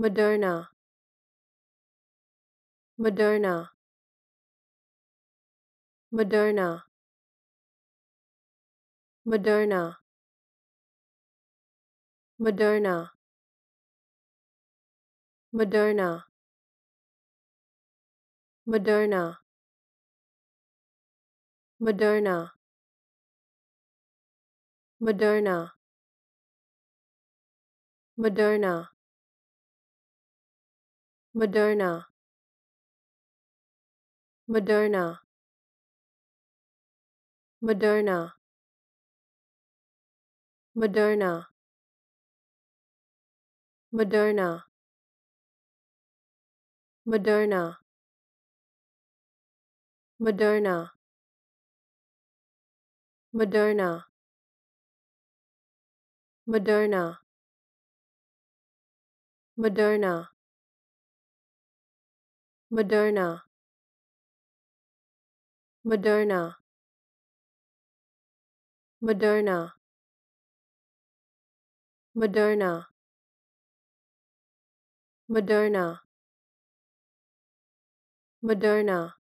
Moderna Moderna Moderna Moderna Moderna Moderna Moderna Moderna Moderna Moderna Moderna Moderna Moderna Moderna Moderna Moderna Moderna Moderna Moderna Moderna Moderna Moderna Moderna Moderna Moderna Moderna